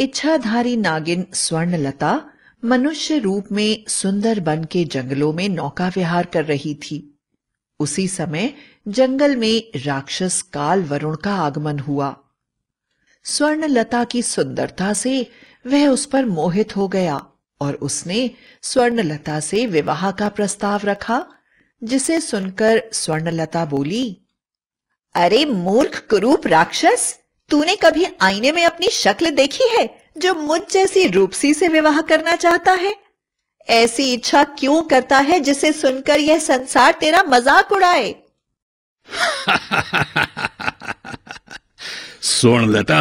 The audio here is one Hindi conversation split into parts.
इच्छाधारी नागिन स्वर्णलता मनुष्य रूप में सुंदर बन के जंगलों में नौका विहार कर रही थी उसी समय जंगल में राक्षस काल वरुण का आगमन हुआ स्वर्णलता की सुंदरता से वह उस पर मोहित हो गया और उसने स्वर्णलता से विवाह का प्रस्ताव रखा जिसे सुनकर स्वर्णलता बोली अरे मूर्ख कुरूप राक्षस तूने कभी आईने में अपनी शक्ल देखी है जो मुझ जैसी रूपसी से विवाह करना चाहता है ऐसी इच्छा क्यों करता है जिसे सुनकर यह संसार तेरा मजाक उड़ाए सुन लता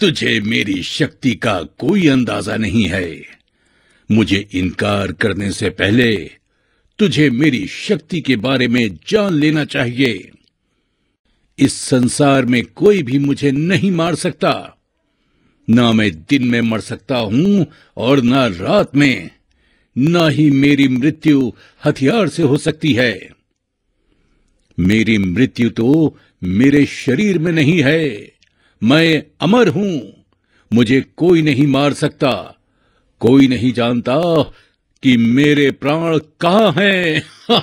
तुझे मेरी शक्ति का कोई अंदाजा नहीं है मुझे इनकार करने से पहले तुझे मेरी शक्ति के बारे में जान लेना चाहिए इस संसार में कोई भी मुझे नहीं मार सकता ना मैं दिन में मर सकता हूं और ना रात में ना ही मेरी मृत्यु हथियार से हो सकती है मेरी मृत्यु तो मेरे शरीर में नहीं है मैं अमर हूं मुझे कोई नहीं मार सकता कोई नहीं जानता कि मेरे प्राण कहां हैं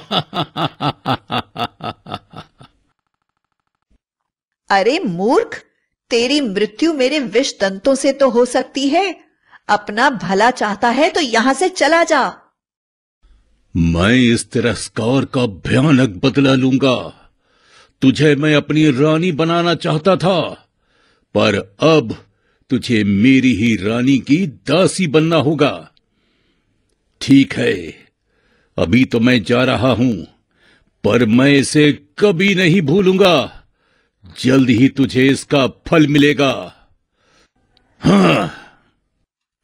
अरे मूर्ख तेरी मृत्यु मेरे विष दंतों से तो हो सकती है अपना भला चाहता है तो यहां से चला जा मैं इस तिरस्कार का भयानक बदला लूंगा तुझे मैं अपनी रानी बनाना चाहता था पर अब तुझे मेरी ही रानी की दासी बनना होगा ठीक है अभी तो मैं जा रहा हूं पर मैं इसे कभी नहीं भूलूंगा जल्द ही तुझे इसका फल मिलेगा हाँ।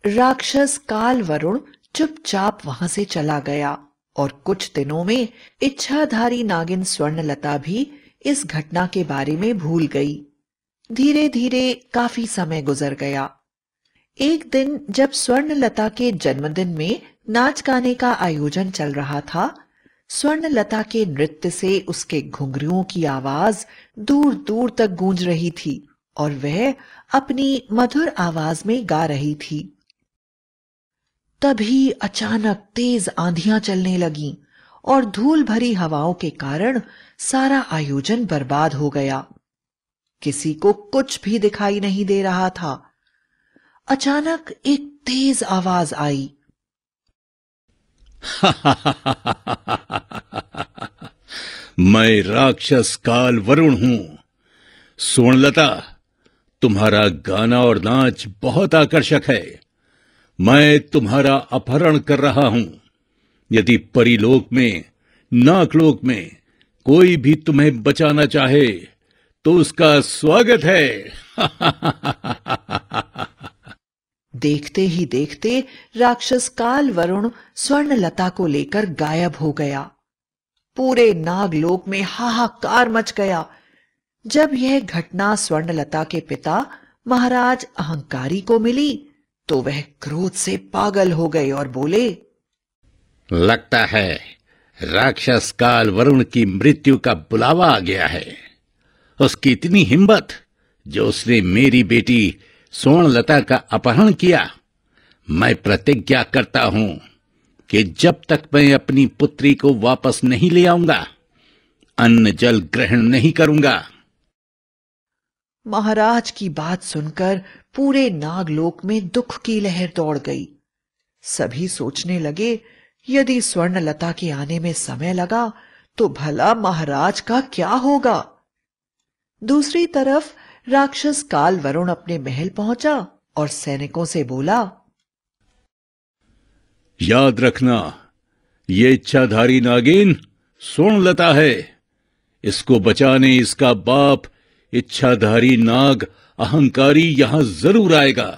राक्षस काल वरुण चुपचाप वहां से चला गया और कुछ दिनों में इच्छाधारी नागिन स्वर्णलता भी इस घटना के बारे में भूल गई धीरे धीरे काफी समय गुजर गया एक दिन जब स्वर्णलता के जन्मदिन में नाच गाने का आयोजन चल रहा था स्वर्ण लता के नृत्य से उसके घुंघरुओं की आवाज दूर दूर तक गूंज रही थी और वह अपनी मधुर आवाज में गा रही थी तभी अचानक तेज आंधियां चलने लगीं और धूल भरी हवाओं के कारण सारा आयोजन बर्बाद हो गया किसी को कुछ भी दिखाई नहीं दे रहा था अचानक एक तेज आवाज आई मैं राक्षस काल वरुण हूं स्वर्णलता तुम्हारा गाना और नाच बहुत आकर्षक है मैं तुम्हारा अपहरण कर रहा हूं यदि परिलोक में नाकलोक में कोई भी तुम्हें बचाना चाहे तो उसका स्वागत है देखते ही देखते राक्षस काल वरुण स्वर्ण लता को लेकर गायब हो गया पूरे नागलोक में हाहाकार मच गया जब यह घटना स्वर्णलता के पिता महाराज अहंकारी को मिली तो वह क्रोध से पागल हो गए और बोले लगता है राक्षस काल वरुण की मृत्यु का बुलावा आ गया है उसकी इतनी हिम्मत जो उसने मेरी बेटी स्वर्णलता का अपहरण किया मैं प्रतिज्ञा करता हूं कि जब तक मैं अपनी पुत्री को वापस नहीं ले आऊंगा अन्न जल ग्रहण नहीं करूंगा महाराज की बात सुनकर पूरे नागलोक में दुख की लहर दौड़ गई सभी सोचने लगे यदि स्वर्णलता के आने में समय लगा तो भला महाराज का क्या होगा दूसरी तरफ राक्षस काल वरुण अपने महल पहुंचा और सैनिकों से बोला याद रखना ये इच्छाधारी नागिन लता है इसको बचाने इसका बाप इच्छाधारी नाग अहंकारी यहां जरूर आएगा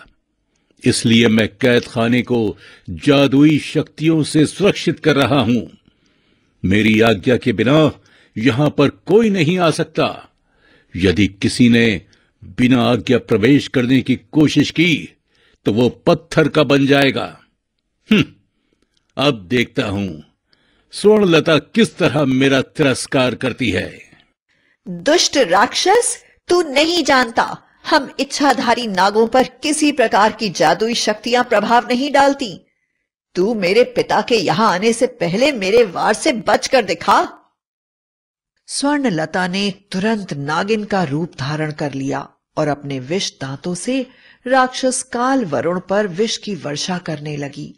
इसलिए मैं कैद खाने को जादुई शक्तियों से सुरक्षित कर रहा हूं मेरी आज्ञा के बिना यहां पर कोई नहीं आ सकता यदि किसी ने बिना आज्ञा प्रवेश करने की कोशिश की तो वो पत्थर का बन जाएगा हम्म, अब देखता हूं स्वर्णलता किस तरह मेरा तिरस्कार करती है दुष्ट राक्षस तू नहीं जानता हम इच्छाधारी नागों पर किसी प्रकार की जादुई शक्तियां प्रभाव नहीं डालती तू मेरे पिता के यहां आने से पहले मेरे वार से बच कर दिखा स्वर्णलता ने तुरंत नागिन का रूप धारण कर लिया और अपने विष दांतों से राक्षस काल वरुण पर विष की वर्षा करने लगी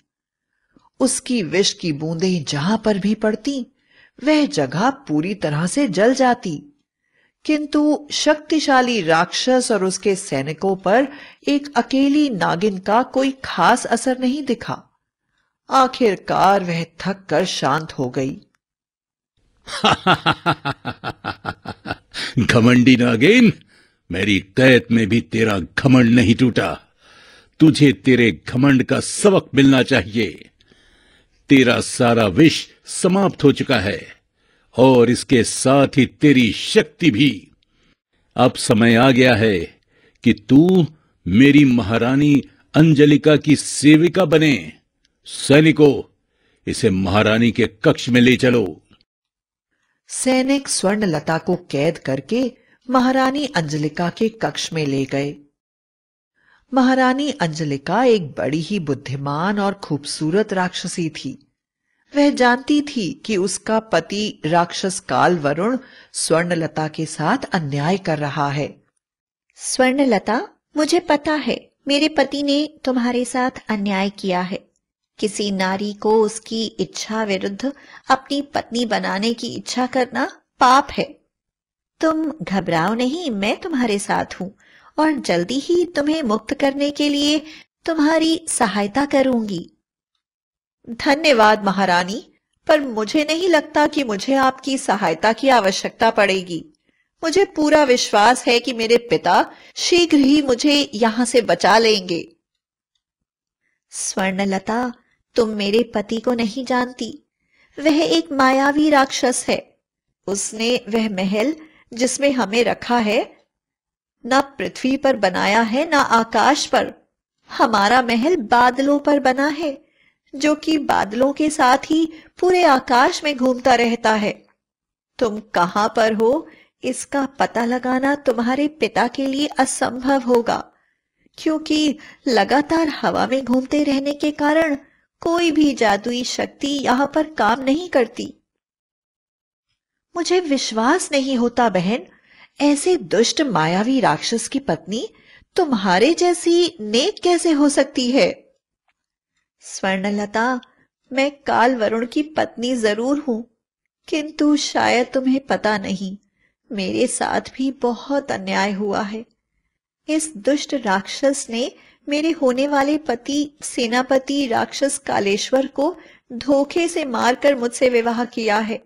उसकी विष की बूंदें जहां पर भी पड़ती वह जगह पूरी तरह से जल जाती किंतु शक्तिशाली राक्षस और उसके सैनिकों पर एक अकेली नागिन का कोई खास असर नहीं दिखा आखिरकार वह थक कर शांत हो गई घमंडी नागिन मेरी कैद में भी तेरा घमंड नहीं टूटा तुझे तेरे घमंड का सबक मिलना चाहिए तेरा सारा विष समाप्त हो चुका है और इसके साथ ही तेरी शक्ति भी अब समय आ गया है कि तू मेरी महारानी अंजलिका की सेविका बने सैनिको इसे महारानी के कक्ष में ले चलो सैनिक स्वर्णलता को कैद करके महारानी अंजलिका के कक्ष में ले गए महारानी अंजलिका एक बड़ी ही बुद्धिमान और खूबसूरत राक्षसी थी वह जानती थी कि उसका पति राक्षस काल वरुण स्वर्णलता के साथ अन्याय कर रहा है स्वर्णलता मुझे पता है मेरे पति ने तुम्हारे साथ अन्याय किया है किसी नारी को उसकी इच्छा विरुद्ध अपनी पत्नी बनाने की इच्छा करना पाप है तुम घबराओ नहीं मैं तुम्हारे साथ हूँ और जल्दी ही तुम्हें मुक्त करने के लिए तुम्हारी सहायता करूंगी धन्यवाद महारानी पर मुझे नहीं लगता कि मुझे आपकी सहायता की आवश्यकता पड़ेगी मुझे पूरा विश्वास है कि मेरे पिता शीघ्र ही मुझे यहां से बचा लेंगे स्वर्णलता तुम मेरे पति को नहीं जानती वह एक मायावी राक्षस है उसने वह महल जिसमें हमें रखा है ना पृथ्वी पर बनाया है ना आकाश पर हमारा महल बादलों पर बना है जो कि बादलों के साथ ही पूरे आकाश में घूमता रहता है तुम कहां पर हो इसका पता लगाना तुम्हारे पिता के लिए असंभव होगा क्योंकि लगातार हवा में घूमते रहने के कारण कोई भी जादुई शक्ति यहां पर काम नहीं करती मुझे विश्वास नहीं होता बहन ऐसे दुष्ट मायावी राक्षस की पत्नी तुम्हारे जैसी नेक कैसे हो सकती है स्वर्णलता मैं काल वरुण की पत्नी जरूर हूं किंतु शायद तुम्हें पता नहीं मेरे साथ भी बहुत अन्याय हुआ है इस दुष्ट राक्षस ने मेरे होने वाले पति सेनापति राक्षस कालेश्वर को धोखे से मारकर मुझसे विवाह किया है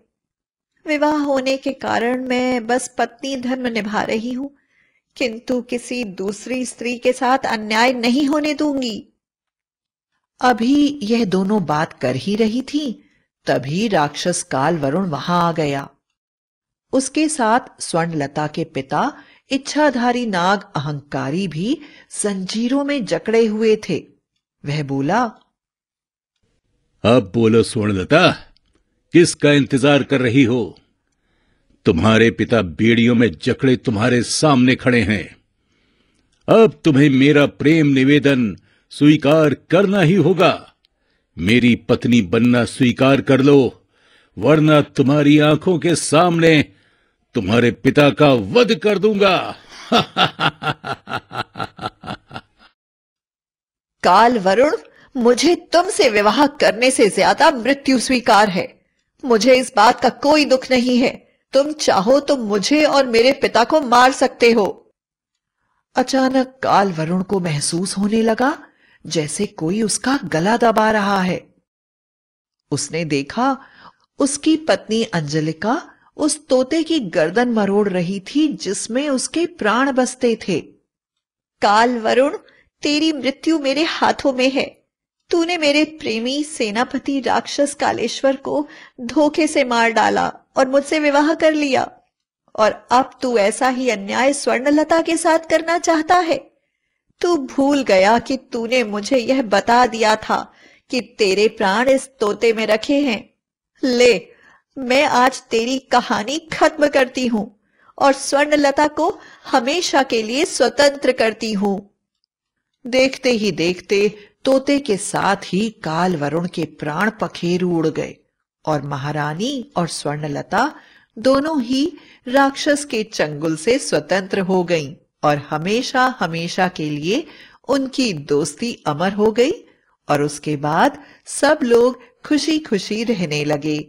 विवाह होने के कारण मैं बस पत्नी धर्म निभा रही हूं किंतु किसी दूसरी स्त्री के साथ अन्याय नहीं होने दूंगी अभी यह दोनों बात कर ही रही थी तभी राक्षस काल वरुण वहां आ गया उसके साथ स्वर्णलता के पिता इच्छाधारी नाग अहंकारी भी संजीरों में जकड़े हुए थे वह बोला अब बोलो स्वर्णलता किसका इंतजार कर रही हो तुम्हारे पिता बेड़ियों में जकड़े तुम्हारे सामने खड़े हैं अब तुम्हें मेरा प्रेम निवेदन स्वीकार करना ही होगा मेरी पत्नी बनना स्वीकार कर लो वरना तुम्हारी आंखों के सामने तुम्हारे पिता का वध कर दूंगा काल वरुण मुझे तुमसे विवाह करने से ज्यादा मृत्यु स्वीकार है मुझे इस बात का कोई दुख नहीं है तुम चाहो तो मुझे और मेरे पिता को मार सकते हो अचानक काल वरुण को महसूस होने लगा जैसे कोई उसका गला दबा रहा है उसने देखा उसकी पत्नी अंजलिका उस तोते की गर्दन मरोड़ रही थी जिसमें उसके प्राण बसते थे काल वरुण तेरी मृत्यु मेरे हाथों में है तूने मेरे प्रेमी सेनापति राक्षस कालेश्वर को धोखे से मार डाला और मुझसे विवाह कर लिया और अब तू ऐसा ही अन्याय स्वर्णलता के साथ करना चाहता है तू भूल गया कि तूने मुझे यह बता दिया था कि तेरे प्राण इस तोते में रखे हैं ले मैं आज तेरी कहानी खत्म करती हूँ और स्वर्णलता को हमेशा के लिए स्वतंत्र करती हूँ देखते ही देखते तोते के साथ ही काल वरुण के प्राण पखेरु उड़ गए और महारानी और स्वर्णलता दोनों ही राक्षस के चंगुल से स्वतंत्र हो गईं और हमेशा हमेशा के लिए उनकी दोस्ती अमर हो गई और उसके बाद सब लोग खुशी खुशी रहने लगे